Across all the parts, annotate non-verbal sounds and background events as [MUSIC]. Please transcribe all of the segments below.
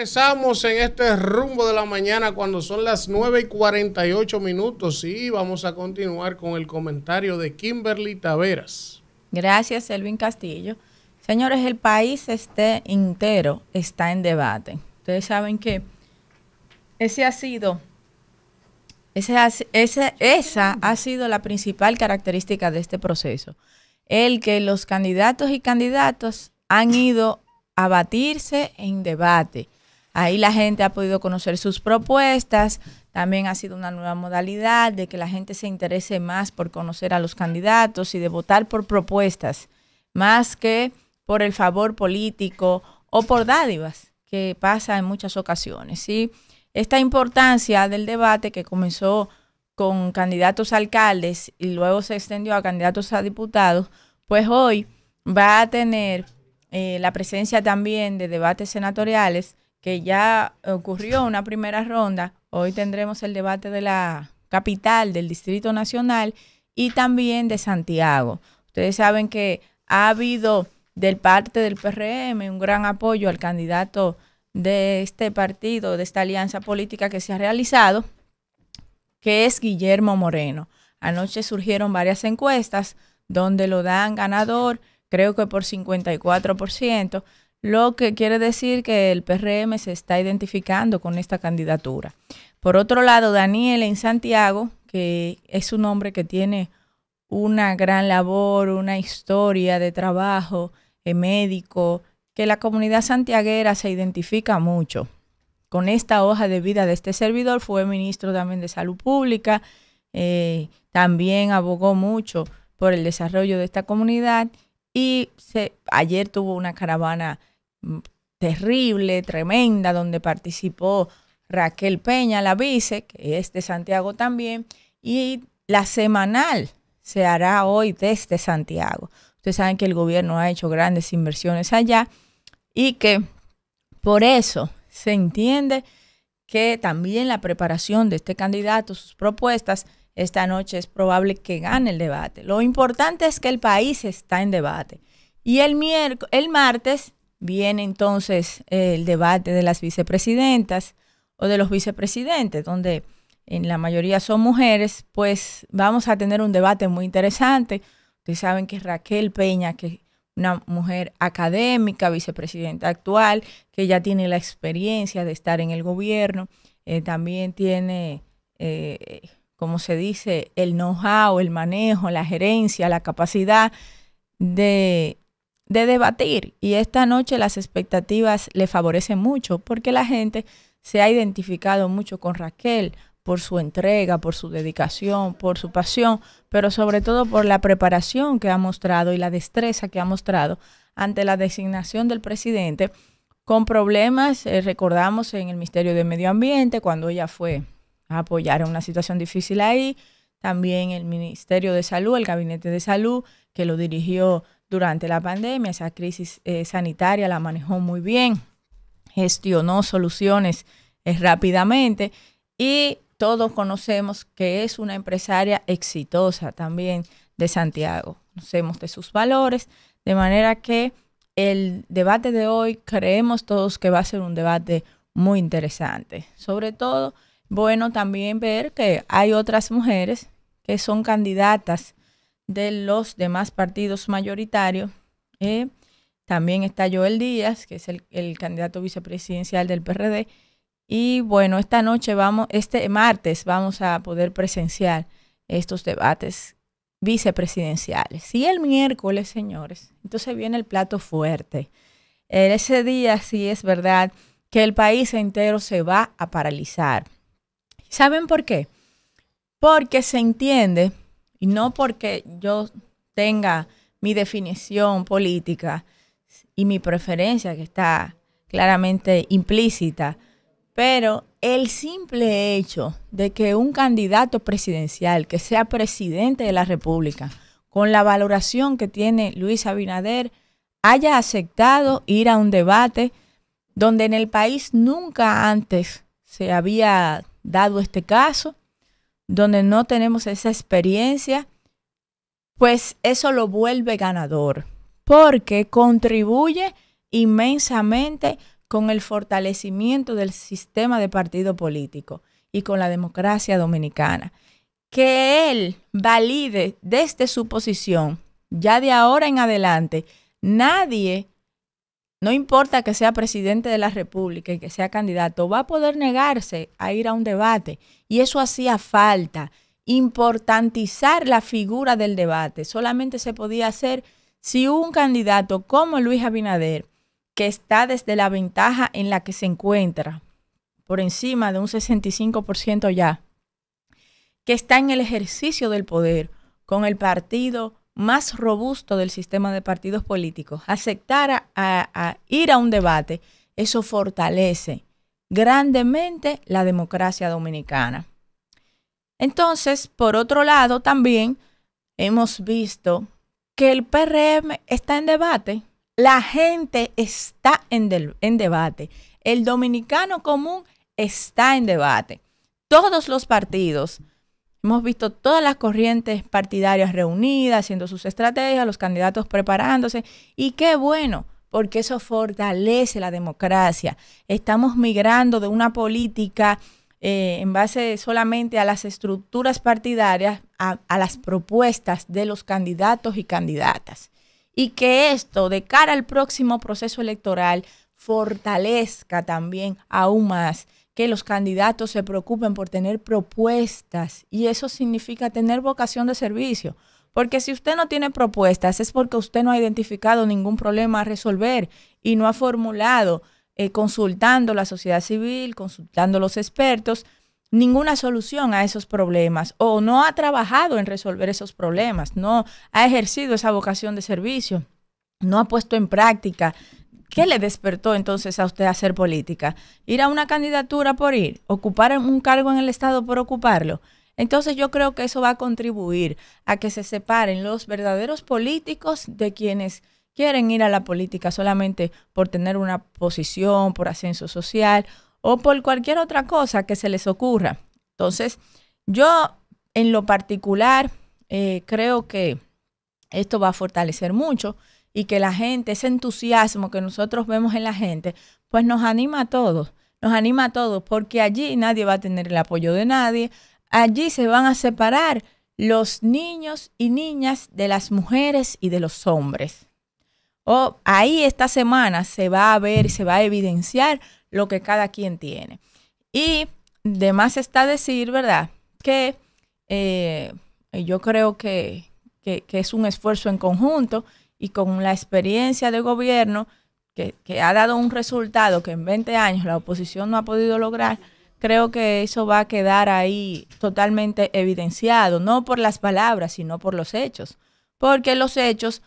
Empezamos en este rumbo de la mañana cuando son las 9 y 48 minutos y vamos a continuar con el comentario de Kimberly Taveras. Gracias, Elvin Castillo. Señores, el país este entero está en debate. Ustedes saben que ese ha sido, ese, esa ha sido la principal característica de este proceso. El que los candidatos y candidatas han ido a batirse en debate. Ahí la gente ha podido conocer sus propuestas. También ha sido una nueva modalidad de que la gente se interese más por conocer a los candidatos y de votar por propuestas, más que por el favor político o por dádivas, que pasa en muchas ocasiones. Esta importancia del debate que comenzó con candidatos a alcaldes y luego se extendió a candidatos a diputados, pues hoy va a tener eh, la presencia también de debates senatoriales que ya ocurrió una primera ronda. Hoy tendremos el debate de la capital, del Distrito Nacional y también de Santiago. Ustedes saben que ha habido del parte del PRM un gran apoyo al candidato de este partido, de esta alianza política que se ha realizado, que es Guillermo Moreno. Anoche surgieron varias encuestas donde lo dan ganador, creo que por 54% lo que quiere decir que el PRM se está identificando con esta candidatura. Por otro lado, Daniel en Santiago, que es un hombre que tiene una gran labor, una historia de trabajo, eh, médico, que la comunidad santiaguera se identifica mucho. Con esta hoja de vida de este servidor fue ministro también de Salud Pública, eh, también abogó mucho por el desarrollo de esta comunidad y ayer tuvo una caravana Mm, terrible, tremenda, donde participó Raquel Peña, la vice, que es de Santiago también, y la semanal se hará hoy desde Santiago. Ustedes saben que el gobierno ha hecho grandes inversiones allá y que por eso se entiende que también la preparación de este candidato, sus propuestas, esta noche es probable que gane el debate. Lo importante es que el país está en debate. Y el, el martes viene entonces el debate de las vicepresidentas o de los vicepresidentes, donde en la mayoría son mujeres, pues vamos a tener un debate muy interesante. Ustedes saben que Raquel Peña, que es una mujer académica, vicepresidenta actual, que ya tiene la experiencia de estar en el gobierno, eh, también tiene, eh, como se dice, el know-how, el manejo, la gerencia, la capacidad de de debatir. Y esta noche las expectativas le favorecen mucho porque la gente se ha identificado mucho con Raquel por su entrega, por su dedicación, por su pasión, pero sobre todo por la preparación que ha mostrado y la destreza que ha mostrado ante la designación del presidente con problemas, eh, recordamos, en el Ministerio de Medio Ambiente, cuando ella fue a apoyar en una situación difícil ahí, también el Ministerio de Salud, el Gabinete de Salud, que lo dirigió durante la pandemia, esa crisis eh, sanitaria la manejó muy bien, gestionó soluciones eh, rápidamente y todos conocemos que es una empresaria exitosa también de Santiago. Conocemos de sus valores, de manera que el debate de hoy creemos todos que va a ser un debate muy interesante. Sobre todo, bueno, también ver que hay otras mujeres que son candidatas de los demás partidos mayoritarios. Eh, también está Joel Díaz, que es el, candidato vicepresidencial del PRD. Y bueno, esta noche vamos, este martes vamos a poder presenciar estos debates vicepresidenciales. Y el miércoles, señores, entonces viene el plato fuerte. ese día sí es verdad que el país entero se va a paralizar. ¿Saben por qué? Porque se entiende y no porque yo tenga mi definición política y mi preferencia que está claramente implícita, pero el simple hecho de que un candidato presidencial que sea presidente de la República, con la valoración que tiene Luis Abinader, haya aceptado ir a un debate donde en el país nunca antes se había dado este caso donde no tenemos esa experiencia, pues eso lo vuelve ganador, porque contribuye inmensamente con el fortalecimiento del sistema de partido político y con la democracia dominicana. Que él valide desde su posición, ya de ahora en adelante, nadie no importa que sea presidente de la República y que sea candidato, va a poder negarse a ir a un debate. Y eso hacía falta, importantizar la figura del debate. Solamente se podía hacer si un candidato como Luis Abinader, que está desde la ventaja en la que se encuentra, por encima de un 65% ya, que está en el ejercicio del poder con el partido más robusto del sistema de partidos políticos, aceptar a, ir a un debate, eso fortalece grandemente la democracia dominicana. Entonces, por otro lado, también hemos visto que el PRM está en debate, la gente está en, debate, el dominicano común está en debate. Todos los partidos Hemos visto todas las corrientes partidarias reunidas, haciendo sus estrategias, los candidatos preparándose. Y qué bueno, porque eso fortalece la democracia. Estamos migrando de una política eh, en base solamente a las estructuras partidarias, a, a las propuestas de los candidatos y candidatas. Y que esto, de cara al próximo proceso electoral, fortalezca también aún más que los candidatos se preocupen por tener propuestas y eso significa tener vocación de servicio. Porque si usted no tiene propuestas es porque usted no ha identificado ningún problema a resolver y no ha formulado, eh, consultando la sociedad civil, consultando los expertos, ninguna solución a esos problemas o no ha trabajado en resolver esos problemas, no ha ejercido esa vocación de servicio, no ha puesto en práctica ¿Qué le despertó entonces a usted a hacer política? ¿Ir a una candidatura por ir? ¿Ocupar un cargo en el Estado por ocuparlo? Entonces yo creo que eso va a contribuir a que se separen los verdaderos políticos de quienes quieren ir a la política solamente por tener una posición, por ascenso social o por cualquier otra cosa que se les ocurra. Entonces, yo en lo particular eh, creo que esto va a fortalecer mucho y que la gente, ese entusiasmo que nosotros vemos en la gente, pues nos anima a todos, nos anima a todos, porque allí nadie va a tener el apoyo de nadie, allí se van a separar los niños y niñas de las mujeres y de los hombres. Oh, ahí esta semana se va a ver y se va a evidenciar lo que cada quien tiene. Y de más está decir, ¿verdad? Que eh, yo creo que, que es un esfuerzo en conjunto y con la experiencia de gobierno que, ha dado un resultado que en 20 años la oposición no ha podido lograr, creo que eso va a quedar ahí totalmente evidenciado, no por las palabras, sino por los hechos. Porque los hechos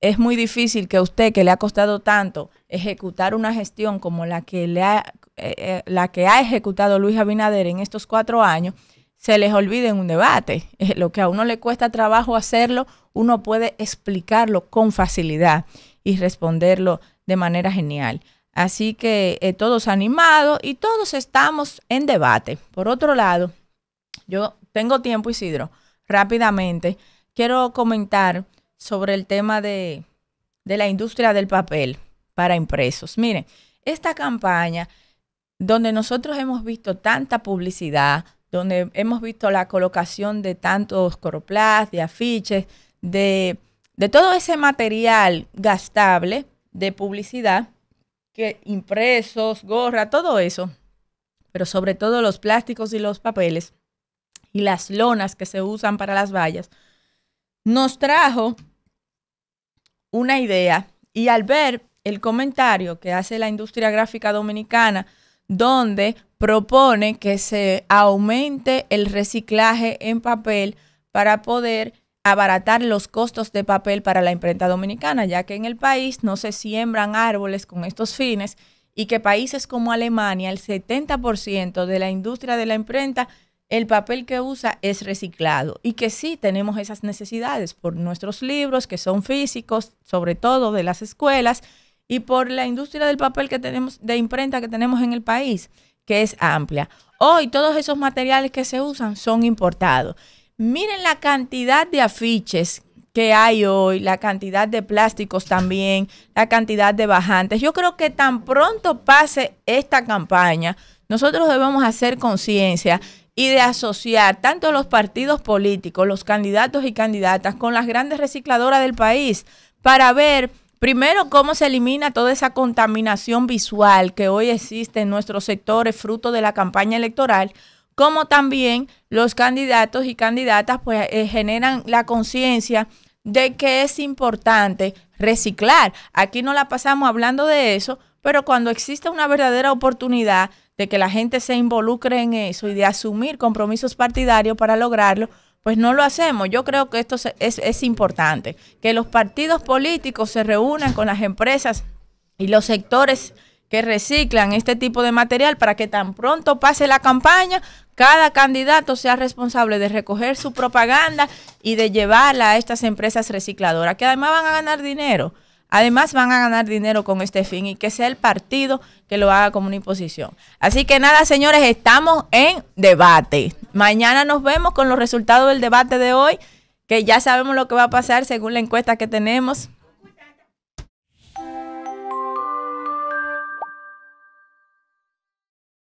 es muy difícil que a usted, que le ha costado tanto ejecutar una gestión como la que, le ha, eh, eh, la que ha ejecutado Luis Abinader en estos cuatro años, se les olvide en un debate. [LAUGHS] lo que a uno le cuesta trabajo hacerlo, uno puede explicarlo con facilidad y responderlo de manera genial. Así que eh, todos animados y todos estamos en debate. Por otro lado, yo tengo tiempo, Isidro, rápidamente quiero comentar sobre el tema de, de la industria del papel para impresos. Miren, esta campaña donde nosotros hemos visto tanta publicidad, donde hemos visto la colocación de tantos coroplast, de afiches, de, todo ese material gastable de publicidad, que impresos, gorra, todo eso, pero sobre todo los plásticos y los papeles y las lonas que se usan para las vallas, nos trajo una idea y al ver el comentario que hace la industria gráfica dominicana, donde propone que se aumente el reciclaje en papel para poder abaratar los costos de papel para la imprenta dominicana, ya que en el país no se siembran árboles con estos fines y que países como Alemania, el 70% de la industria de la imprenta, el papel que usa es reciclado y que sí tenemos esas necesidades por nuestros libros que son físicos, sobre todo de las escuelas, y por la industria del papel que tenemos, de imprenta que tenemos en el país, que es amplia. Hoy todos esos materiales que se usan son importados. Miren la cantidad de afiches que hay hoy, la cantidad de plásticos también, la cantidad de bajantes. Yo creo que tan pronto pase esta campaña, nosotros debemos hacer conciencia y de asociar tanto los partidos políticos, los candidatos y candidatas con las grandes recicladoras del país para ver Primero, cómo se elimina toda esa contaminación visual que hoy existe en nuestros sectores fruto de la campaña electoral como también los candidatos y candidatas pues eh, generan la conciencia de que es importante reciclar. Aquí no la pasamos hablando de eso, pero cuando existe una verdadera oportunidad de que la gente se involucre en eso y de asumir compromisos partidarios para lograrlo, pues no lo hacemos. Yo creo que esto es, es importante, que los partidos políticos se reúnan con las empresas y los sectores que reciclan este tipo de material para que tan pronto pase la campaña cada candidato sea responsable de recoger su propaganda y de llevarla a estas empresas recicladoras, que además van a ganar dinero. Además van a ganar dinero con este fin y que sea el partido que lo haga como una imposición. Así que nada, señores, estamos en debate. Mañana nos vemos con los resultados del debate de hoy, que ya sabemos lo que va a pasar según la encuesta que tenemos.